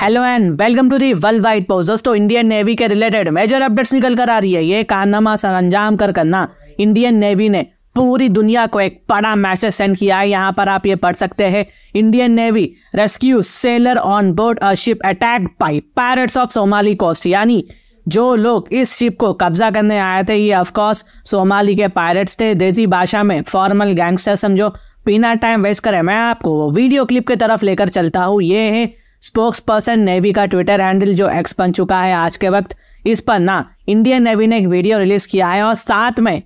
hello and welcome to the world wide post दोस्तों Indian navy के related major updates निकल कर आ रही है ये कारनामा सर अंजाम कर करना इंडियन नेवी ने पूरी दुनिया को एक बड़ा मैसेज सेंड किया है यहाँ पर आप ये पढ़ सकते हैं Indian navy rescue sailor on board a ship attack by pirates of Somali coast यानी जो लोग इस शिप को कब्जा करने आए थे ये ऑफकोर्स सोमाली के पायरेट्स थे देसी भाषा में फॉर्मल गैंगस्टर समझो बिना टाइम वेस्ट करें मैं आपको वीडियो क्लिप की तरफ लेकर चलता हूँ ये है स्पोक्स पर्सन नेवी का ट्विटर हैंडल जो एक्स बन चुका है आज के वक्त इस पर ना इंडियन नेवी ने एक वीडियो रिलीज किया है और साथ में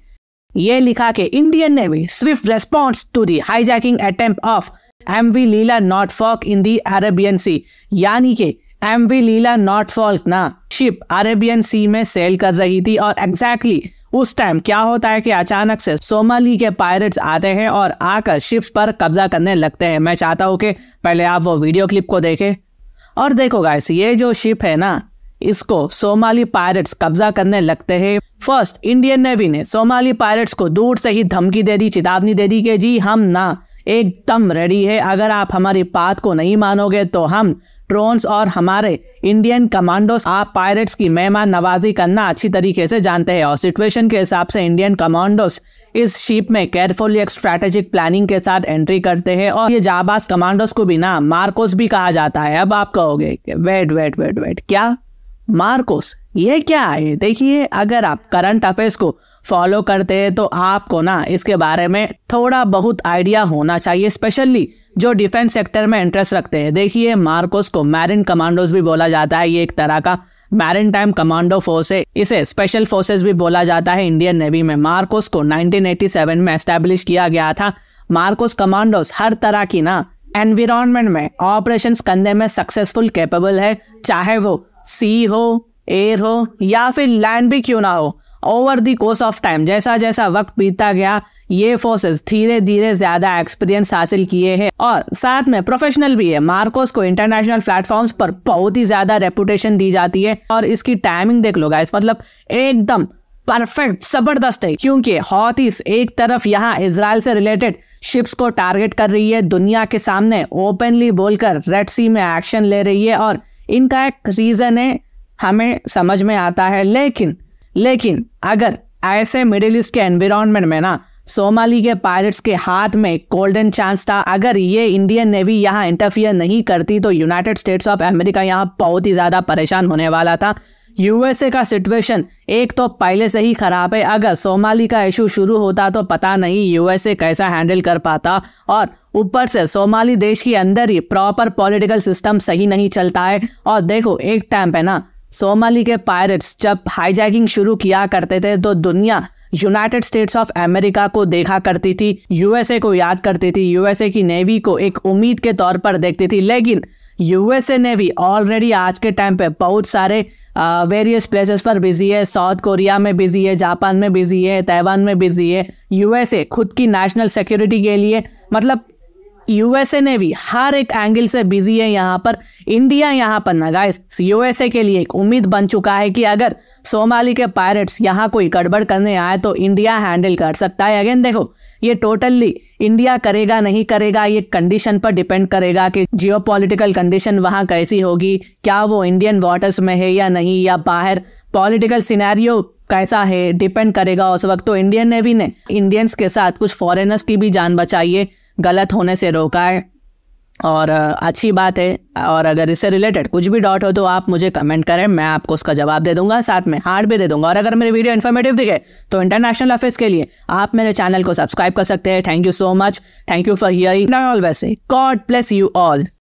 ये लिखा कि Indian navy swift response to the hijacking attempt of M V Lila Norfolk in the Arabian sea यानी कि M V Lila Norfolk ना शिप अरेबियन सी में सेल कर रही थी और एग्जैक्टली exactly उस टाइम क्या होता है कि अचानक से सोमाली के पायरेट्स आते हैं और आकर शिप पर कब्जा करने लगते हैं मैं चाहता हूँ कि पहले आप वो वीडियो क्लिप को देखें और देखो गाइस ये जो शिप है ना इसको सोमाली पायरेट्स कब्जा करने लगते हैं फर्स्ट इंडियन नेवी ने सोमाली पायरेट्स को दूर से ही धमकी दे दी चेतावनी दे दी कि जी हम ना एकदम रेडी है अगर आप हमारी बात को नहीं मानोगे तो हम ड्रोन्स और हमारे इंडियन कमांडोस आप पायरेट्स की मेहमान नवाजी करना अच्छी तरीके से जानते हैं और सिचुएशन के हिसाब से इंडियन कमांडोस इस शिप में केयरफुल एक स्ट्रैटेजिक प्लानिंग के साथ एंट्री करते हैं और ये जाबाज कमांडोस को भी ना मार्कोस भी कहा जाता है अब आप कहोगे वेट वेट वेट वेट क्या मार्कोस ये क्या है देखिए अगर आप करंट अफेयर्स को फॉलो करते हैं तो आपको ना इसके बारे में थोड़ा बहुत आइडिया होना चाहिए स्पेशली जो डिफेंस सेक्टर में इंटरेस्ट रखते हैं देखिए मार्कोस को मैरिन कमांडोज भी बोला जाता है ये एक तरह का मैरिन टाइम कमांडो फोर्स है इसे स्पेशल फोर्सेस भी बोला जाता है इंडियन नेवी में मार्कोस को 1987 में एस्टेब्लिश किया गया था मार्कोस कमांडोस हर तरह की ना एनवायरमेंट में ऑपरेशन कंधे में सक्सेसफुल कैपेबल है चाहे वो सी हो एयर हो या फिर लैंड भी क्यों ना हो over the course of time जैसा जैसा वक्त बीतता गया ये फोर्सेस धीरे धीरे ज्यादा एक्सपीरियंस हासिल किए हैं और साथ में प्रोफेशनल भी है मार्कोस को इंटरनेशनल प्लेटफॉर्म्स पर बहुत ही ज्यादा रेपुटेशन दी जाती है और इसकी टाइमिंग देख लो गाइस मतलब एकदम परफेक्ट जबरदस्त है क्योंकि हॉथीस एक तरफ यहाँ इसराइल से रिलेटेड शिप्स को टारगेट कर रही है दुनिया के सामने ओपनली बोलकर रेड सी में एक्शन ले रही है और इनका एक रीजन है हमें समझ में आता है लेकिन लेकिन अगर ऐसे मिडिल ईस्ट के एनवायरनमेंट में ना सोमाली के पायलट्स के हाथ में गोल्डन चांस था अगर ये इंडियन नेवी यहाँ इंटरफियर नहीं करती तो यूनाइटेड स्टेट्स ऑफ अमेरिका यहाँ बहुत ही ज़्यादा परेशान होने वाला था यूएसए का सिचुएशन एक तो पहले से ही ख़राब है अगर सोमाली का इशू शुरू होता तो पता नहीं यूएसए कैसा हैंडल कर पाता और ऊपर से सोमाली देश के अंदर ही प्रॉपर पॉलिटिकल सिस्टम सही नहीं चलता है और देखो एक टाइम पे ना सोमाली के पायरेट्स जब हाईजैकिंग शुरू किया करते थे तो दुनिया यूनाइटेड स्टेट्स ऑफ अमेरिका को देखा करती थी यूएसए को याद करती थी यूएसए की नेवी को एक उम्मीद के तौर पर देखती थी लेकिन यूएसए नेवी ऑलरेडी आज के टाइम पे बहुत सारे वेरियस uh, प्लेसेस पर बिजी है साउथ कोरिया में बिजी है जापान में बिजी है ताइवान में बिजी है यूएसए खुद की नेशनल सिक्योरिटी के लिए मतलब यूएसए ने भी हर एक एंगल से बिजी है यहाँ पर इंडिया यहाँ पर ना गाइस यूएसए के लिए एक उम्मीद बन चुका है कि अगर सोमाली के पायरेट्स यहाँ कोई गड़बड़ करने आए तो इंडिया हैंडल कर सकता है अगेन देखो ये टोटली इंडिया करेगा नहीं करेगा ये कंडीशन पर डिपेंड करेगा कि जियो कंडीशन वहाँ कैसी होगी क्या वो इंडियन वाटर्स में है या नहीं या बाहर पॉलिटिकल सिनेरियो कैसा है डिपेंड करेगा उस वक्त तो इंडियन नेवी ने इंडियंस के साथ कुछ फॉरेनर्स की भी जान बचाई है गलत होने से रोका है और अच्छी बात है और अगर इससे रिलेटेड कुछ भी डाउट हो तो आप मुझे कमेंट करें मैं आपको उसका जवाब दे दूंगा साथ में हार्ड भी दे दूंगा और अगर मेरे वीडियो इन्फॉर्मेटिव दिखे तो इंटरनेशनल अफेयर्स के लिए आप मेरे चैनल को सब्सक्राइब कर सकते हैं thank you so much thank you for hearing all वैसे गॉड ब्लेस यू ऑल